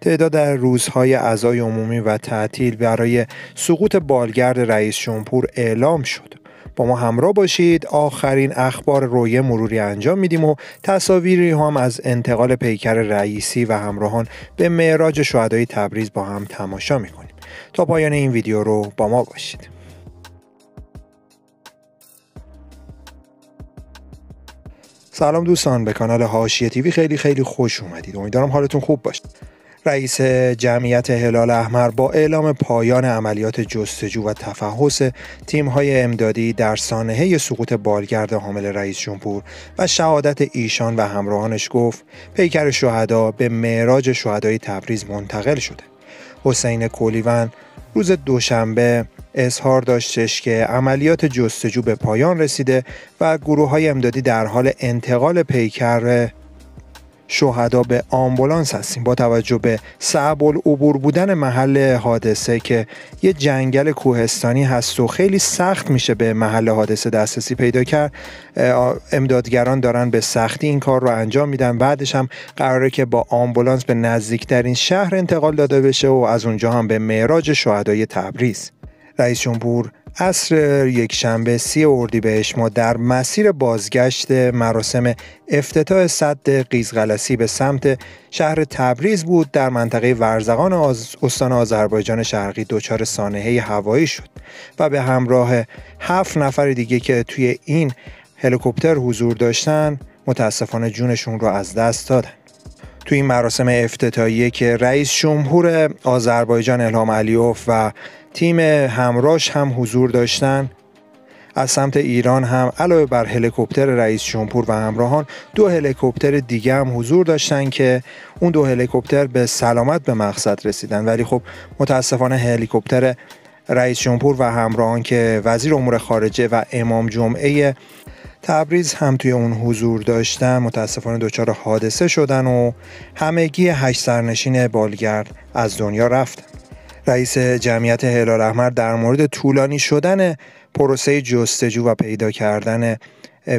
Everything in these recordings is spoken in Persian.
تعداد روزهای اعضای عمومی و تعطیل برای سقوط بالگرد رئیس جمهور اعلام شد با ما همراه باشید آخرین اخبار رویه مروری انجام میدیم و تصاویری هم از انتقال پیکر رئیسی و همراهان به معراج شهدای تبریز با هم تماشا میکنیم تا پایان این ویدیو رو با ما باشید سلام دوستان به کانال هاشیه تیوی خیلی خیلی خوش اومدید امیدوارم حالتون خوب باشه رئیس جمعیت هلال احمر با اعلام پایان عملیات جستجو و تفحص تیم‌های امدادی در سانحه سقوط بالگرد حامل رئیس جمهور و شهادت ایشان و همراهانش گفت پیکر شهدا به معراج شهدای تبریز منتقل شده حسین کولیون روز دوشنبه اظهار داشتش که عملیات جستجو به پایان رسیده و گروه های امدادی در حال انتقال پیکر شهدا به آمبولانس هستیم با توجه به صعب العبور بودن محل حادثه که یه جنگل کوهستانی هست و خیلی سخت میشه به محل حادثه دسترسی پیدا کرد امدادگران دارن به سختی این کار رو انجام میدن بعدش هم قراره که با آمبولانس به نزدیکترین شهر انتقال داده بشه و از اونجا هم به معراج شهدای تبریز رئیس جمهور عصر یک شنبه سی اردیبهشت ما در مسیر بازگشت مراسم افتتاح صد قیزغلسی به سمت شهر تبریز بود در منطقه ورزقان استان آذربایجان شرقی دچار سانحه هوایی شد و به همراه هفت نفر دیگه که توی این هلیکوپتر حضور داشتن متاسفانه جونشون رو از دست دادن تو این مراسم افتتاحیه که رئیس جمهور آذربایجان الهام علیوف و تیم همراش هم حضور داشتن از سمت ایران هم علاوه بر هلیکوپتر رئیس جمهور و همراهان دو هلیکوپتر دیگه هم حضور داشتن که اون دو هلیکوپتر به سلامت به مقصد رسیدن ولی خب متاسفانه هلیکوپتر رئیس جمهور و همراهان که وزیر امور خارجه و امام جمعه تبریز هم توی اون حضور داشتن متاسفانه دچار حادثه شدن و همگی هشت سرنشین بالگرد از دنیا رفت. رئیس جمعیت هلال احمر در مورد طولانی شدن پروسه جستجو و پیدا کردن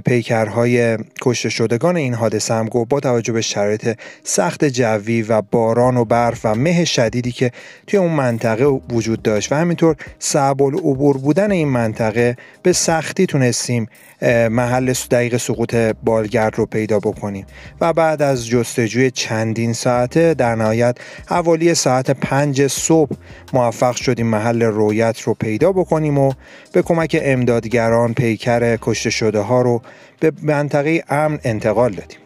پیکرهای کشته شدگان این حادثه هم گفت با توجه به شرایط سخت جوی و باران و برف و مه شدیدی که توی اون منطقه وجود داشت و همینطور صعب العبور بودن این منطقه به سختی تونستیم محل دقیق سقوط بالگرد رو پیدا بکنیم و بعد از جستجوی چندین ساعته در نهایت حوالی ساعت پنج صبح موفق شدیم محل رویت رو پیدا بکنیم و به کمک امدادگران پیکر کشته شده ها رو به منطقه امن انتقال دادیم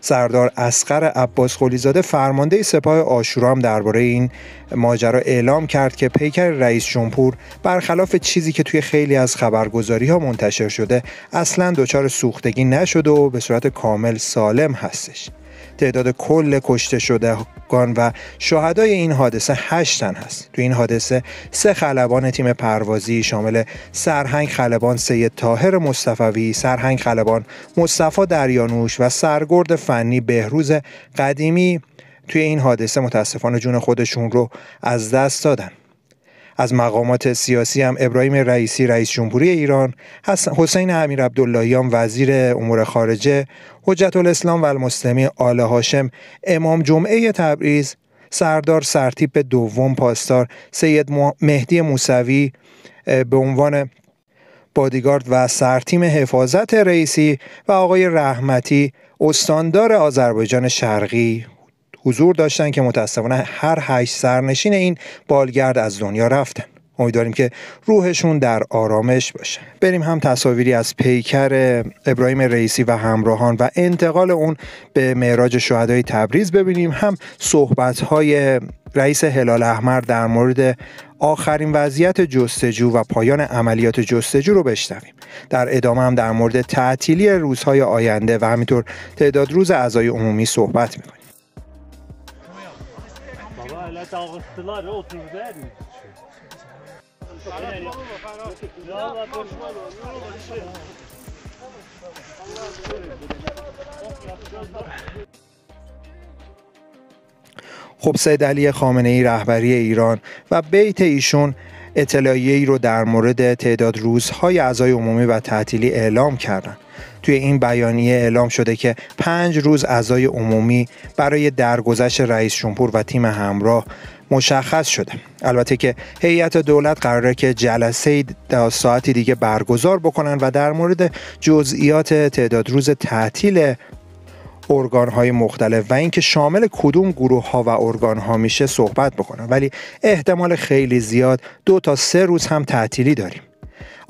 سردار اسقر عباس خلیزاده فرمانده سپاه آشورام درباره این ماجرا اعلام کرد که پیکر رئیس جمهور برخلاف چیزی که توی خیلی از خبرگزاری ها منتشر شده اصلا دچار سوختگی نشده و به صورت کامل سالم هستش تعداد کل کشته گان و شهدای این حادثه 8 تن هست تو این حادثه سه خلبان تیم پروازی شامل سرهنگ خلبان سید تاهر مصطفوی سرهنگ خلبان مصطفا دریانوش و سرگرد فنی بهروز قدیمی توی این حادثه متاسفانه جون خودشون رو از دست دادن از مقامات سیاسی هم ابراهیم رئیسی رئیس جمهوری ایران حسین امیر عبداللهیان وزیر امور خارجه حجت الاسلام و المسلمی آل هاشم امام جمعه تبریز سردار سرتیپ دوم پاستار سید مهدی موسوی به عنوان بادیگارد و سرتیم حفاظت رئیسی و آقای رحمتی استاندار آذربایجان شرقی حضور داشتن که متاسفانه هر هشت سرنشین این بالگرد از دنیا رفتن امیدواریم که روحشون در آرامش باشه بریم هم تصاویری از پیکر ابراهیم رئیسی و همراهان و انتقال اون به معراج شهدای تبریز ببینیم هم های رئیس هلال احمر در مورد آخرین وضعیت جستجو و پایان عملیات جستجو رو بشنویم در ادامه هم در مورد تعطیلی روزهای آینده و همینطور تعداد روز اعضای عمومی صحبت میکنیم Evet alıştılar o türde her خب سید علی خامنه ای رهبری ایران و بیت ایشون ای رو در مورد تعداد روزهای اعضای عمومی و تعطیلی اعلام کردند توی این بیانیه اعلام شده که پنج روز اعضای عمومی برای درگذشت رئیس جمهور و تیم همراه مشخص شده البته که هیئت دولت قراره که جلسه ساعتی دیگه برگزار بکنن و در مورد جزئیات تعداد روز تعطیل ارگان های مختلف و اینکه شامل کدوم گروه ها و ارگان ها میشه صحبت بکنم ولی احتمال خیلی زیاد دو تا سه روز هم تعطیلی داریم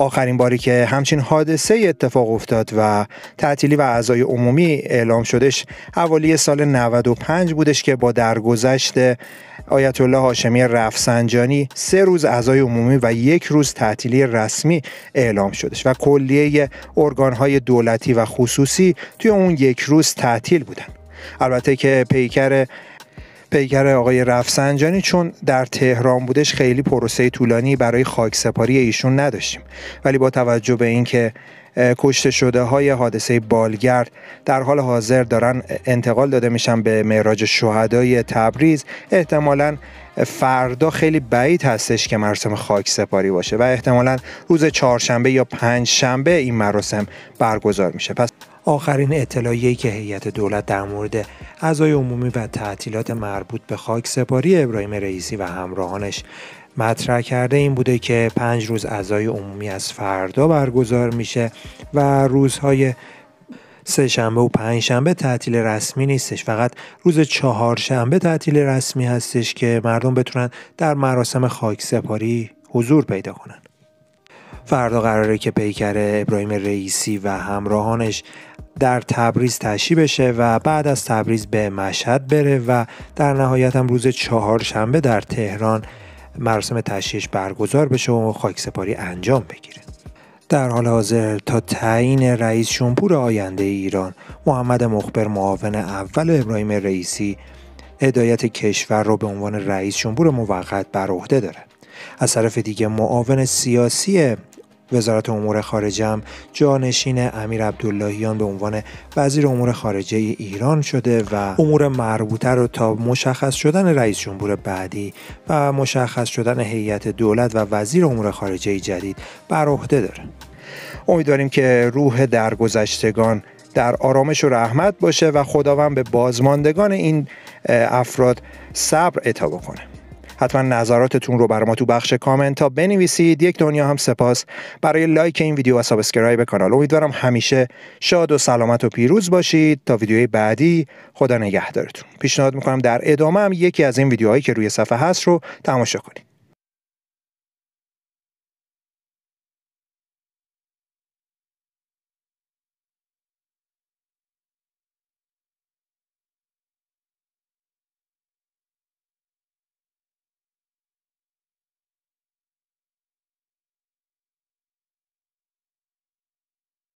آخرین باری که همچین حادثه اتفاق افتاد و تعطیلی و اعضای عمومی اعلام شدش حوالی سال 95 بودش که با درگذشت آیت الله هاشمی رفسنجانی سه روز اعضای عمومی و یک روز تعطیلی رسمی اعلام شدش و کلیه ارگانهای دولتی و خصوصی توی اون یک روز تعطیل بودن البته که پیکر پیکر آقای رفسنجانی چون در تهران بودش خیلی پروسه طولانی برای خاکسپاری ایشون نداشتیم ولی با توجه به اینکه کشته شده های حادثه بالگرد در حال حاضر دارن انتقال داده میشن به معراج شهدای تبریز احتمالا فردا خیلی بعید هستش که مراسم خاک باشه و احتمالا روز چهارشنبه یا پنج شنبه این مراسم برگزار میشه پس آخرین اطلاعیه‌ای که هیئت دولت در مورد اعضای عمومی و تعطیلات مربوط به خاک سپاری ابراهیم رئیسی و همراهانش مطرح کرده این بوده که پنج روز اعضای عمومی از فردا برگزار میشه و روزهای سه شنبه و پنج شنبه تعطیل رسمی نیستش فقط روز چهار شنبه تعطیل رسمی هستش که مردم بتونن در مراسم خاک سپاری حضور پیدا کنن فردا قراره که پیکر ابراهیم رئیسی و همراهانش در تبریز تشی بشه و بعد از تبریز به مشهد بره و در نهایت هم روز چهارشنبه در تهران مراسم تشییش برگزار بشه و خاکسپاری انجام بگیره در حال حاضر تا تعیین رئیس جمهور آینده ایران محمد مخبر معاون اول ابراهیم رئیسی هدایت کشور رو به عنوان رئیس جمهور موقت بر عهده داره از طرف دیگه معاون سیاسی وزارت امور خارجه هم جانشین امیر عبداللهیان به عنوان وزیر امور خارجه ایران شده و امور مربوطه رو تا مشخص شدن رئیس جمهور بعدی و مشخص شدن هیئت دولت و وزیر امور خارجه جدید بر عهده داره امیدواریم که روح درگذشتگان در آرامش و رحمت باشه و خداوند به بازماندگان این افراد صبر عطا بکنه حتما نظراتتون رو بر ما تو بخش کامنت ها بنویسید یک دنیا هم سپاس برای لایک این ویدیو و سابسکرایب کانال امیدوارم همیشه شاد و سلامت و پیروز باشید تا ویدیوی بعدی خدا نگهدارتون پیشنهاد میکنم در ادامه هم یکی از این ویدیوهایی که روی صفحه هست رو تماشا کنید